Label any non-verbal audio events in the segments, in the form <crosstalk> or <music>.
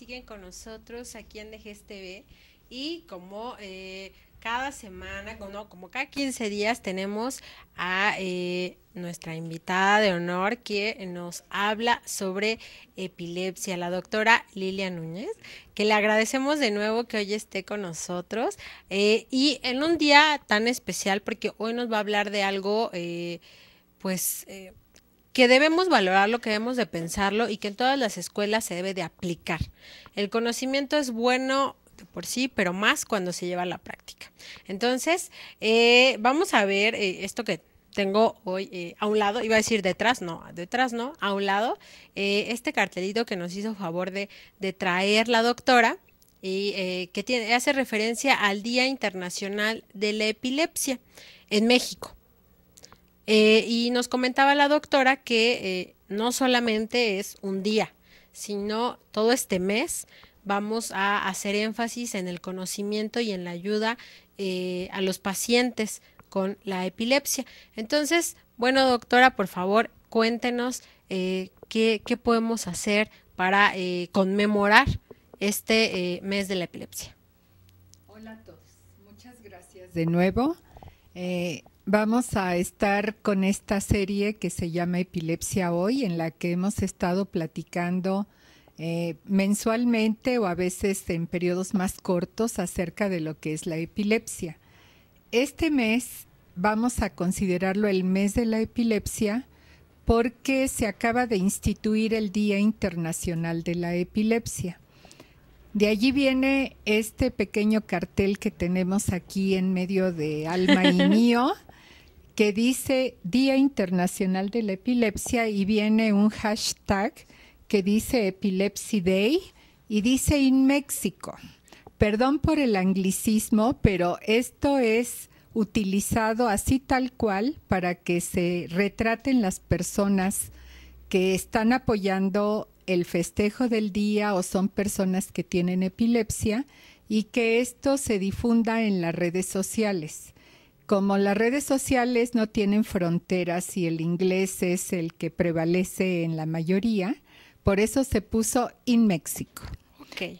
siguen con nosotros aquí en DGSTV y como eh, cada semana, no, como cada 15 días tenemos a eh, nuestra invitada de honor que nos habla sobre epilepsia, la doctora Lilia Núñez, que le agradecemos de nuevo que hoy esté con nosotros eh, y en un día tan especial porque hoy nos va a hablar de algo pues eh, que debemos valorarlo, que debemos de pensarlo y que en todas las escuelas se debe de aplicar. El conocimiento es bueno por sí, pero más cuando se lleva a la práctica. Entonces, eh, vamos a ver eh, esto que tengo hoy eh, a un lado, iba a decir detrás, no, detrás no, a un lado, este cartelito que nos hizo favor de, de traer la doctora y que tiene, hace referencia al Día Internacional de la Epilepsia en México. Eh, y nos comentaba la doctora que eh, no solamente es un día, sino todo este mes vamos a hacer énfasis en el conocimiento y en la ayuda eh, a los pacientes con la epilepsia. Entonces, bueno, doctora, por favor, cuéntenos qué, podemos hacer para conmemorar este mes de la epilepsia. Hola a todos, muchas gracias de nuevo. Vamos a estar con esta serie que se llama Epilepsia Hoy, en la que hemos estado platicando eh, mensualmente o a veces en periodos más cortos acerca de lo que es la epilepsia. Este mes vamos a considerarlo el mes de la epilepsia porque se acaba de instituir el Día Internacional de la Epilepsia. De allí viene este pequeño cartel que tenemos aquí en medio de Alma y <laughs> mío, que dice Día Internacional de la Epilepsia y viene un hashtag que dice Epilepsy Day y dice in México. Perdón por el anglicismo, pero esto es utilizado así tal cual para que se retraten las personas que están apoyando el festejo del día o son personas que tienen epilepsia y que esto se difunda en las redes sociales como las redes sociales no tienen fronteras y el inglés es el que prevalece en la mayoría, por eso se puso in México.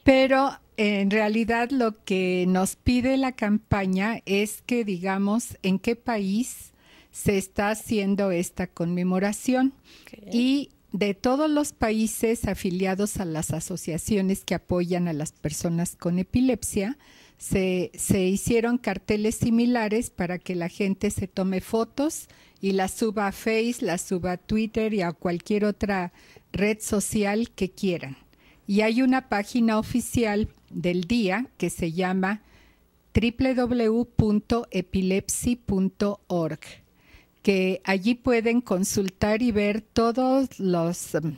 Pero en realidad lo que nos pide la campaña es que digamos en qué país se está haciendo esta conmemoración y de todos los países afiliados a las asociaciones que apoyan a las personas con epilepsia, se, hicieron carteles similares para que la gente se tome fotos y las suba a Facebook, las suba a Twitter y a cualquier otra red social que quieran. Y hay una página oficial del día que se llama www.epilepsy.org, que allí pueden consultar y ver todas um,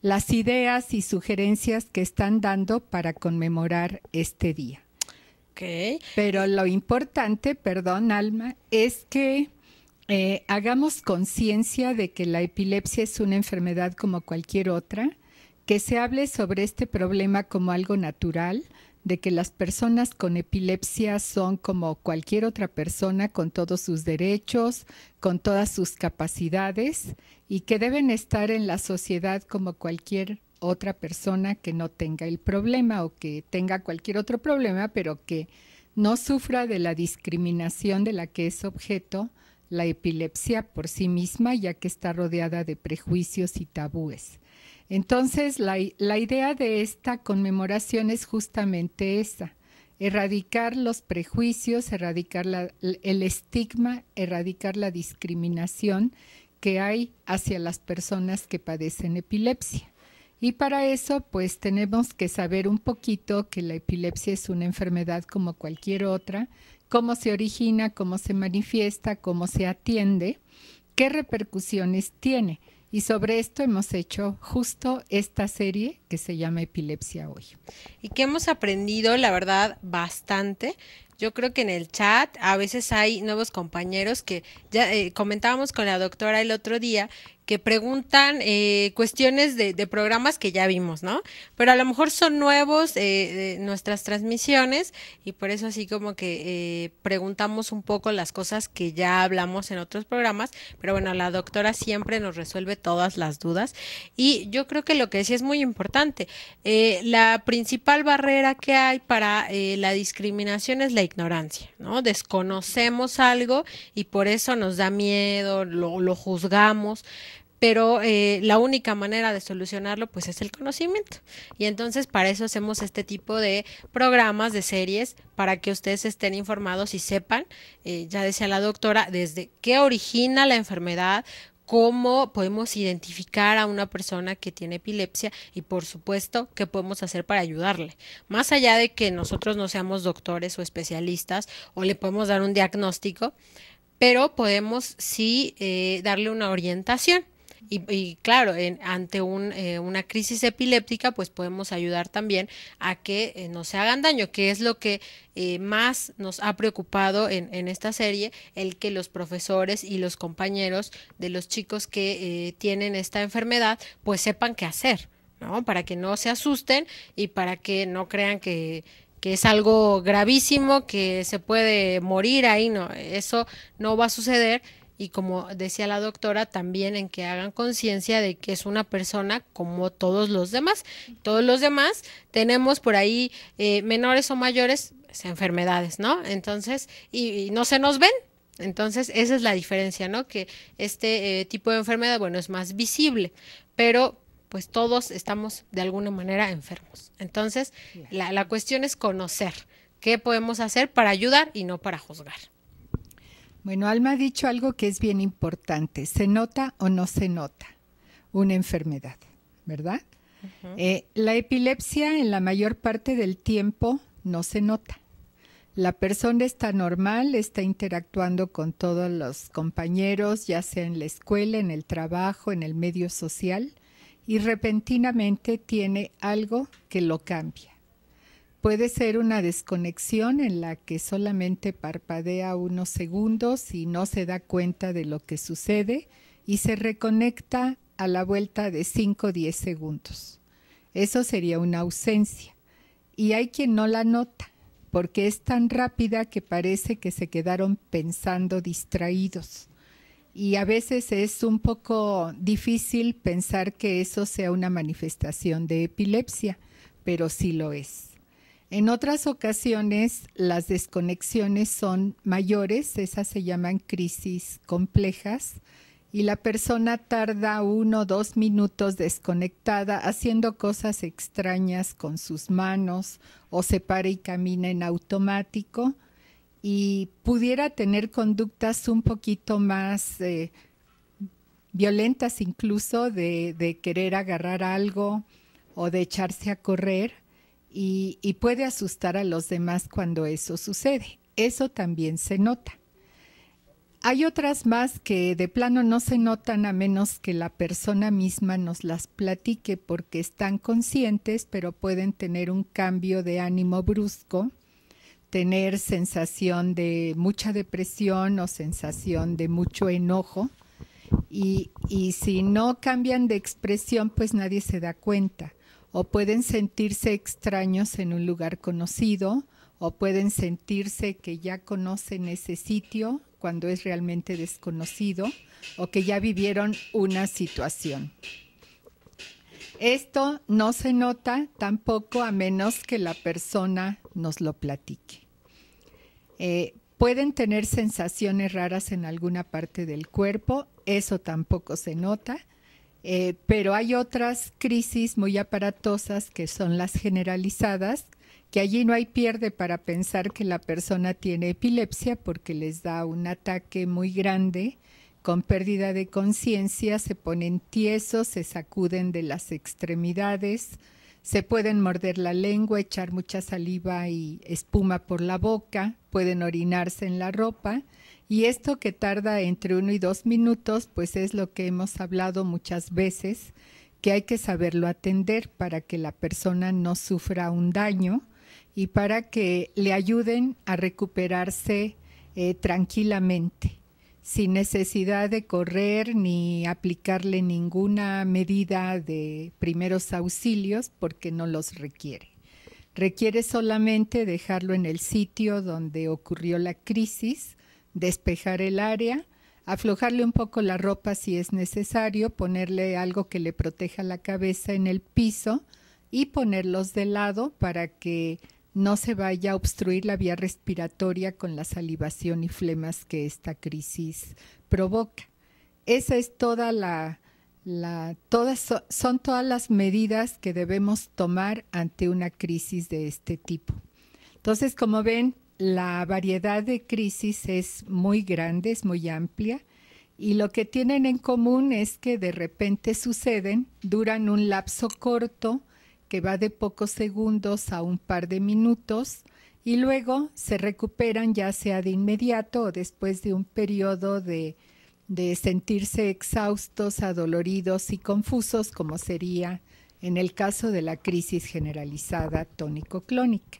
las ideas y sugerencias que están dando para conmemorar este día. Pero lo importante, perdón, Alma, es que eh, hagamos conciencia de que la epilepsia es una enfermedad como cualquier otra, que se hable sobre este problema como algo natural, de que las personas con epilepsia son como cualquier otra persona con todos sus derechos, con todas sus capacidades y que deben estar en la sociedad como cualquier otra persona que no tenga el problema o que tenga cualquier otro problema, pero que no sufra de la discriminación de la que es objeto la epilepsia por sí misma, ya que está rodeada de prejuicios y tabúes. Entonces, la, idea de esta conmemoración es justamente esa, erradicar los prejuicios, erradicar el estigma, erradicar la discriminación que hay hacia las personas que padecen epilepsia. Y para eso, pues tenemos que saber un poquito que la epilepsia es una enfermedad como cualquier otra, cómo se origina, cómo se manifiesta, cómo se atiende, qué repercusiones tiene. Y sobre esto hemos hecho justo esta serie que se llama Epilepsia Hoy. Y que hemos aprendido, la verdad, bastante. Yo creo que en el chat a veces hay nuevos compañeros que ya eh, comentábamos con la doctora el otro día que preguntan eh, cuestiones de, programas que ya vimos, ¿no? Pero a lo mejor son nuevos eh, nuestras transmisiones y por eso así como que eh, preguntamos un poco las cosas que ya hablamos en otros programas, pero bueno, la doctora siempre nos resuelve todas las dudas y yo creo que lo que decía es muy importante, la principal barrera que hay para la discriminación es la ignorancia, ¿no? Desconocemos algo y por eso nos da miedo, lo, lo juzgamos pero eh, la única manera de solucionarlo pues es el conocimiento. Y entonces para eso hacemos este tipo de programas, de series, para que ustedes estén informados y sepan, eh, ya decía la doctora, desde qué origina la enfermedad, cómo podemos identificar a una persona que tiene epilepsia y por supuesto qué podemos hacer para ayudarle. Más allá de que nosotros no seamos doctores o especialistas o le podemos dar un diagnóstico, pero podemos sí eh, darle una orientación. Y, claro, ante eh, una crisis epiléptica, pues podemos ayudar también a que eh, no se hagan daño, que es lo que eh, más nos ha preocupado en, esta serie, el que los profesores y los compañeros de los chicos que tienen esta enfermedad, pues sepan qué hacer, ¿no? Para que no se asusten y para que no crean que es algo gravísimo, que se puede morir ahí, no, eso no va a suceder y como decía la doctora, también en que hagan conciencia de que es una persona como todos los demás. Todos los demás tenemos por ahí eh, menores o mayores pues, enfermedades, ¿no? Entonces, y, no se nos ven, entonces, esa es la diferencia, ¿no? Que este eh, tipo de enfermedad, bueno, es más visible, pero pues todos estamos de alguna manera enfermos. Entonces, la cuestión es conocer qué podemos hacer para ayudar y no para juzgar. Bueno, Alma ha dicho algo que es bien importante. ¿Se nota o no se nota una enfermedad? ¿Verdad? Eh, la epilepsia en la mayor parte del tiempo no se nota. La persona está normal, está interactuando con todos los compañeros, ya sea en la escuela, en el trabajo, en el medio social, y repentinamente tiene algo que lo cambia. Puede ser una desconexión en la que solamente parpadea unos segundos y no se da cuenta de lo que sucede y se reconecta a la vuelta de 5 o 10 segundos. Eso sería una ausencia. Y hay quien no la nota, porque es tan rápida que parece que se quedaron pensando distraídos. Y a veces es un poco difícil pensar que eso sea una manifestación de epilepsia, pero sí lo es. En otras ocasiones las desconexiones son mayores, esas se llaman crisis complejas, y la persona tarda uno o dos minutos desconectada haciendo cosas extrañas con sus manos o se para y camina en automático y pudiera tener conductas un poquito más eh, violentas incluso de querer agarrar algo o de echarse a correr y, puede asustar a los demás cuando eso sucede. Eso también se nota. Hay otras más que de plano no se notan a menos que la persona misma nos las platique porque están conscientes, pero pueden tener un cambio de ánimo brusco, tener sensación de mucha depresión o sensación de mucho enojo. y si no cambian de expresión, pues nadie se da cuenta o pueden sentirse extraños en un lugar conocido o pueden sentirse que ya conocen ese sitio cuando es realmente desconocido o que ya vivieron una situación. Esto no se nota tampoco a menos que la persona nos lo platique. Eh, pueden tener sensaciones raras en alguna parte del cuerpo, eso tampoco se nota eh, pero hay otras crisis muy aparatosas que son las generalizadas, que allí no hay pierde para pensar que la persona tiene epilepsia porque les da un ataque muy grande con pérdida de conciencia, se ponen tiesos, se sacuden de las extremidades, se pueden morder la lengua, echar mucha saliva y espuma por la boca, pueden orinarse en la ropa y esto que tarda entre uno y dos minutos, pues es lo que hemos hablado muchas veces, que hay que saberlo atender para que la persona no sufra un daño y para que le ayuden a recuperarse eh, tranquilamente, sin necesidad de correr ni aplicarle ninguna medida de primeros auxilios porque no los requiere. Requiere solamente dejarlo en el sitio donde ocurrió la crisis despejar el área, aflojarle un poco la ropa si es necesario, ponerle algo que le proteja la cabeza en el piso y ponerlos de lado para que no se vaya a obstruir la vía respiratoria con la salivación y flemas que esta crisis provoca. Esa es toda la, todas son todas las medidas que debemos tomar ante una crisis de este tipo. Entonces, como ven, la variedad de crisis es muy grande, es muy amplia, y lo que tienen en común es que de repente suceden, duran un lapso corto que va de pocos segundos a un par de minutos, y luego se recuperan ya sea de inmediato o después de un periodo de, de sentirse exhaustos, adoloridos y confusos, como sería en el caso de la crisis generalizada tónico-clónica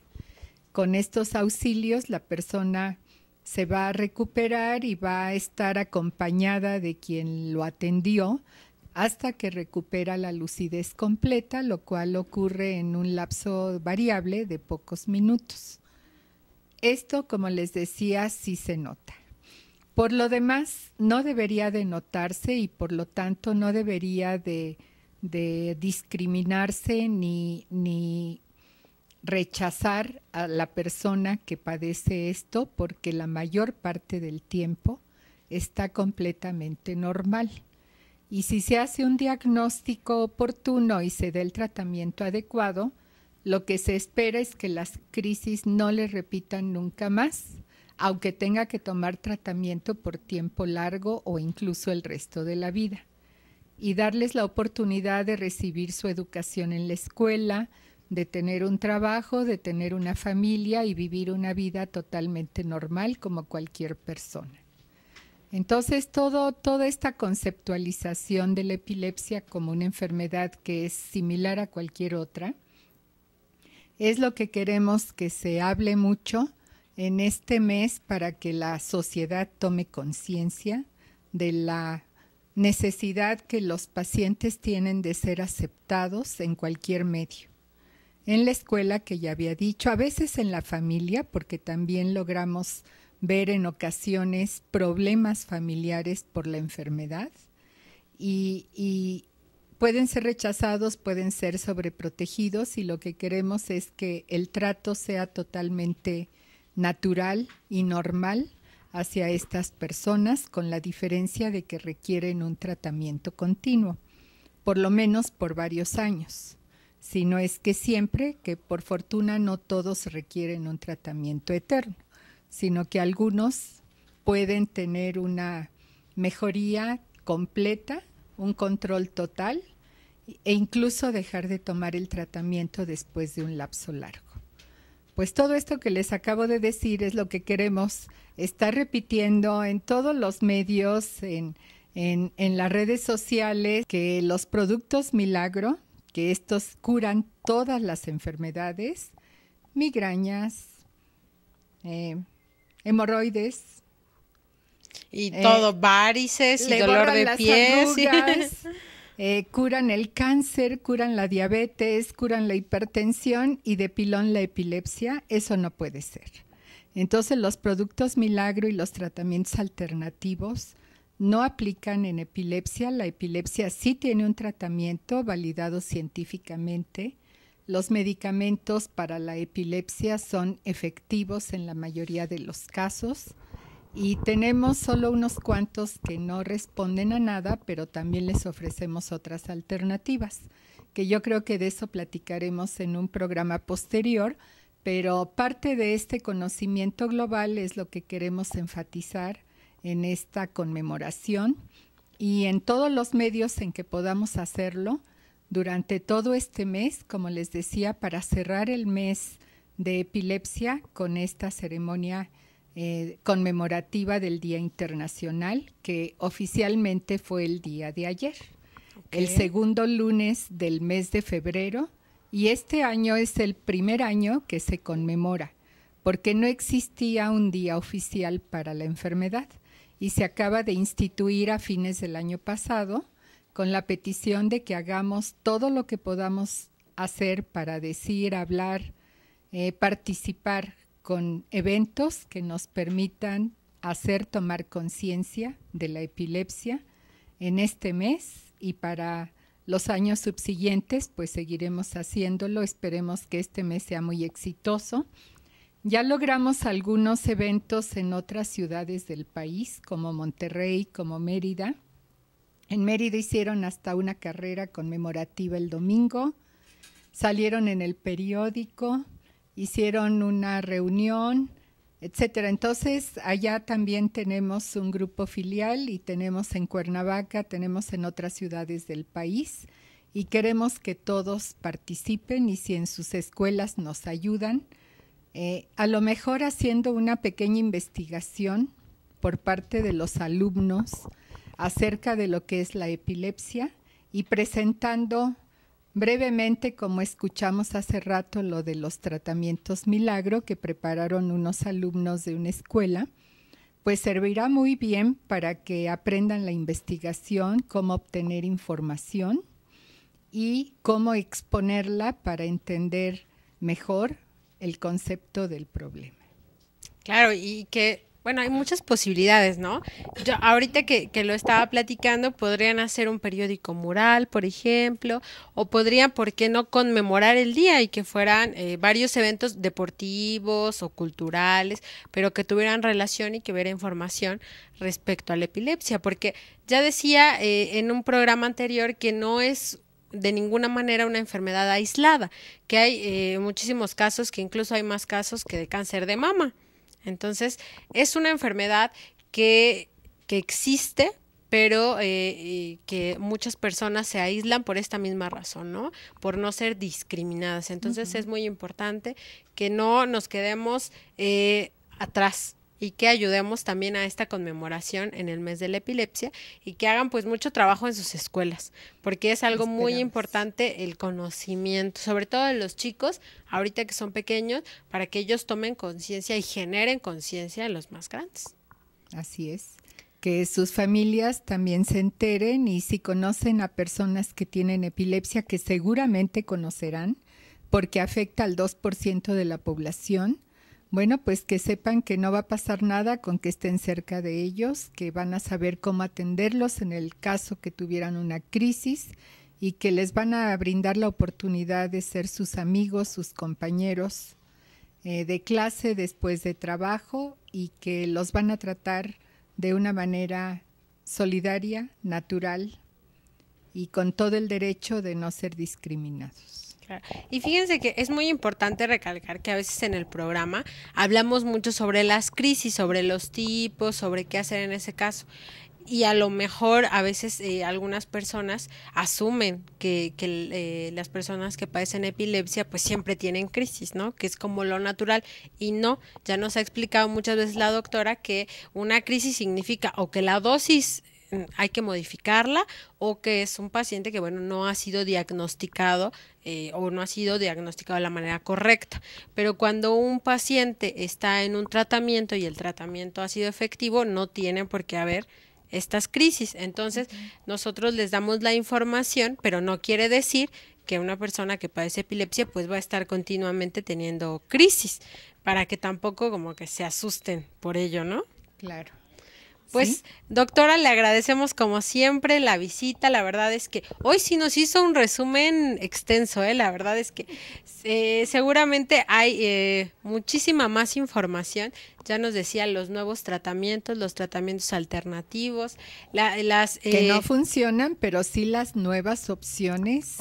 con estos auxilios la persona se va a recuperar y va a estar acompañada de quien lo atendió hasta que recupera la lucidez completa, lo cual ocurre en un lapso variable de pocos minutos. Esto, como les decía, sí se nota. Por lo demás, no debería de notarse y por lo tanto no debería de, de discriminarse ni, ni rechazar a la persona que padece esto porque la mayor parte del tiempo está completamente normal. Y si se hace un diagnóstico oportuno y se da el tratamiento adecuado, lo que se espera es que las crisis no le repitan nunca más, aunque tenga que tomar tratamiento por tiempo largo o incluso el resto de la vida. Y darles la oportunidad de recibir su educación en la escuela, de tener un trabajo, de tener una familia y vivir una vida totalmente normal como cualquier persona. Entonces, todo, toda esta conceptualización de la epilepsia como una enfermedad que es similar a cualquier otra, es lo que queremos que se hable mucho en este mes para que la sociedad tome conciencia de la necesidad que los pacientes tienen de ser aceptados en cualquier medio en la escuela, que ya había dicho, a veces en la familia, porque también logramos ver en ocasiones problemas familiares por la enfermedad y, pueden ser rechazados, pueden ser sobreprotegidos y lo que queremos es que el trato sea totalmente natural y normal hacia estas personas con la diferencia de que requieren un tratamiento continuo, por lo menos por varios años sino es que siempre, que por fortuna no todos requieren un tratamiento eterno, sino que algunos pueden tener una mejoría completa, un control total e incluso dejar de tomar el tratamiento después de un lapso largo. Pues todo esto que les acabo de decir es lo que queremos estar repitiendo en todos los medios, en, las redes sociales, que los productos milagro que estos curan todas las enfermedades, migrañas, eh, hemorroides. Y eh, todo, varices y dolor de pies. <laughs> Eh, curan el cáncer, curan la diabetes, curan la hipertensión y de pilón la epilepsia. Eso no puede ser. Entonces los productos milagro y los tratamientos alternativos no aplican en epilepsia. La epilepsia sí tiene un tratamiento validado científicamente. Los medicamentos para la epilepsia son efectivos en la mayoría de los casos y tenemos solo unos cuantos que no responden a nada, pero también les ofrecemos otras alternativas, que yo creo que de eso platicaremos en un programa posterior, pero parte de este conocimiento global es lo que queremos enfatizar en esta conmemoración y en todos los medios en que podamos hacerlo durante todo este mes, como les decía, para cerrar el mes de epilepsia con esta ceremonia eh, conmemorativa del Día Internacional, que oficialmente fue el día de ayer, el segundo lunes del mes de febrero, y este año es el primer año que se conmemora, porque no existía un día oficial para la enfermedad y se acaba de instituir a fines del año pasado con la petición de que hagamos todo lo que podamos hacer para decir, hablar, eh, participar con eventos que nos permitan hacer tomar conciencia de la epilepsia en este mes y para los años subsiguientes, pues seguiremos haciéndolo. Esperemos que este mes sea muy exitoso ya logramos algunos eventos en otras ciudades del país, como Monterrey, como Mérida. En Mérida hicieron hasta una carrera conmemorativa el domingo, salieron en el periódico, hicieron una reunión, etcétera. Entonces, allá también tenemos un grupo filial y tenemos en Cuernavaca, tenemos en otras ciudades del país y queremos que todos participen y si en sus escuelas nos ayudan, eh, a lo mejor haciendo una pequeña investigación por parte de los alumnos acerca de lo que es la epilepsia y presentando brevemente, como escuchamos hace rato, lo de los tratamientos milagro que prepararon unos alumnos de una escuela, pues servirá muy bien para que aprendan la investigación, cómo obtener información y cómo exponerla para entender mejor el concepto del problema. Claro, y que, bueno, hay muchas posibilidades, ¿no? Yo ahorita que, que, lo estaba platicando, podrían hacer un periódico mural, por ejemplo, o podrían, ¿por qué no conmemorar el día y que fueran eh, varios eventos deportivos o culturales, pero que tuvieran relación y que hubiera información respecto a la epilepsia? Porque ya decía eh, en un programa anterior que no es de ninguna manera una enfermedad aislada, que hay eh, muchísimos casos, que incluso hay más casos que de cáncer de mama. Entonces, es una enfermedad que, que existe, pero eh, que muchas personas se aíslan por esta misma razón, ¿no? Por no ser discriminadas. Entonces, es muy importante que no nos quedemos eh, atrás y que ayudemos también a esta conmemoración en el mes de la epilepsia y que hagan pues mucho trabajo en sus escuelas, porque es algo muy importante el conocimiento, sobre todo de los chicos, ahorita que son pequeños, para que ellos tomen conciencia y generen conciencia de los más grandes. Así es. Que sus familias también se enteren y si conocen a personas que tienen epilepsia, que seguramente conocerán, porque afecta al 2% de la población, bueno, pues que sepan que no va a pasar nada con que estén cerca de ellos, que van a saber cómo atenderlos en el caso que tuvieran una crisis y que les van a brindar la oportunidad de ser sus amigos, sus compañeros eh, de clase después de trabajo y que los van a tratar de una manera solidaria, natural y con todo el derecho de no ser discriminados. Y fíjense que es muy importante recalcar que a veces en el programa hablamos mucho sobre las crisis, sobre los tipos, sobre qué hacer en ese caso y a lo mejor a veces eh, algunas personas asumen que, eh, las personas que padecen epilepsia pues siempre tienen crisis, ¿no? Que es como lo natural y no, ya nos ha explicado muchas veces la doctora que una crisis significa o que la dosis Mm, hay que modificarla o que es un paciente que, bueno, no ha sido diagnosticado eh, o no ha sido diagnosticado de la manera correcta. Pero cuando un paciente está en un tratamiento y el tratamiento ha sido efectivo, no tiene por qué haber estas crisis. Entonces, nosotros les damos la información, pero no quiere decir que una persona que padece epilepsia pues va a estar continuamente teniendo crisis, para que tampoco como que se asusten por ello, ¿no? Claro. Pues, doctora, le agradecemos como siempre la visita. La verdad es que hoy sí nos hizo un resumen extenso, ¿eh? La verdad es que eh, seguramente hay eh, muchísima más información. Ya nos decía los nuevos tratamientos, los tratamientos alternativos, las... que no eh, funcionan, pero sí las nuevas opciones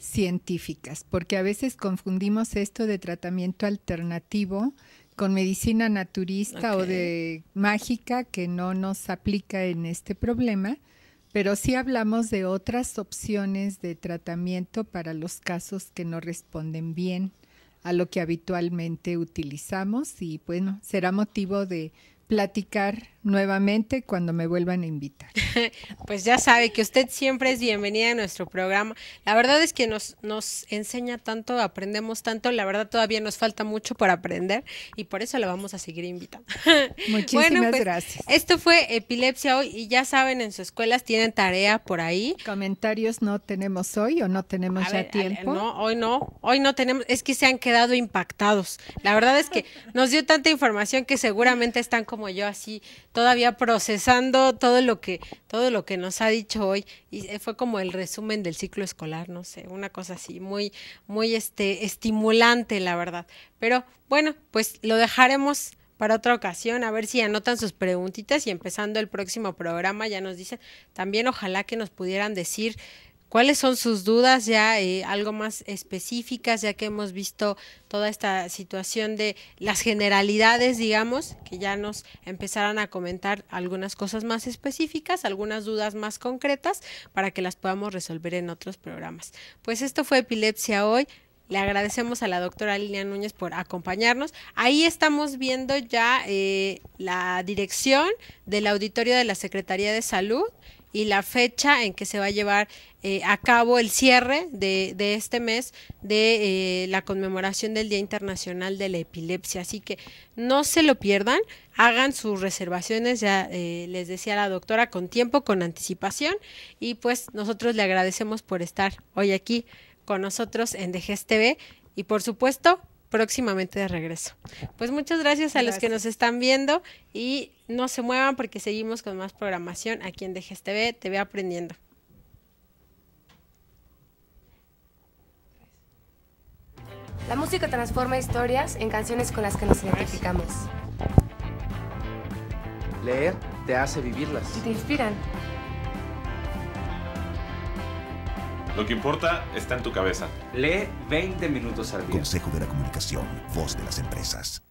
científicas, porque a veces confundimos esto de tratamiento alternativo con medicina naturista o de mágica que no nos aplica en este problema, pero sí hablamos de otras opciones de tratamiento para los casos que no responden bien a lo que habitualmente utilizamos y bueno, será motivo de platicar nuevamente cuando me vuelvan a invitar. <laughs> pues ya sabe que usted siempre es bienvenida a nuestro programa. La verdad es que nos, nos enseña tanto, aprendemos tanto, la verdad todavía nos falta mucho por aprender y por eso la vamos a seguir invitando. <laughs> Muchísimas pues, gracias. Esto fue Epilepsia hoy y ya saben, en sus escuelas tienen tarea por ahí. Comentarios no tenemos hoy o no tenemos ya tiempo. no, hoy no, hoy no tenemos, es que se han quedado impactados. La verdad es que nos dio tanta información que seguramente están como yo así todavía procesando todo lo que, todo lo que nos ha dicho hoy. Y eh, fue como el resumen del ciclo escolar, no sé, una cosa así, muy, muy este, estimulante, la verdad. Pero bueno, pues lo dejaremos para otra ocasión, a ver si anotan sus preguntitas y empezando el próximo programa ya nos dicen, también ojalá que nos pudieran decir cuáles son sus dudas ya eh, algo más específicas, ya que hemos visto toda esta situación de las generalidades, digamos, que ya nos empezaran a comentar algunas cosas más específicas, algunas dudas más concretas para que las podamos resolver en otros programas. Pues esto fue Epilepsia hoy. Le agradecemos a la doctora Lilian Núñez por acompañarnos. Ahí estamos viendo ya eh, la dirección del auditorio de la Secretaría de Salud y la fecha en que se va a llevar eh, a cabo el cierre de, este mes de eh, la conmemoración del Día Internacional de la Epilepsia. Así que no se lo pierdan, hagan sus reservaciones, ya eh, les decía la doctora, con tiempo, con anticipación. Y pues nosotros le agradecemos por estar hoy aquí con nosotros en DGES TV y por supuesto próximamente de regreso. Pues muchas gracias a los que nos están viendo y no se muevan porque seguimos con más programación aquí en Dejes TV, TV Aprendiendo. La música transforma historias en canciones con las que nos identificamos. Leer te hace vivirlas. Y te inspiran. Lo que importa está en tu cabeza. Lee 20 minutos al día. Consejo de la Comunicación, voz de las empresas.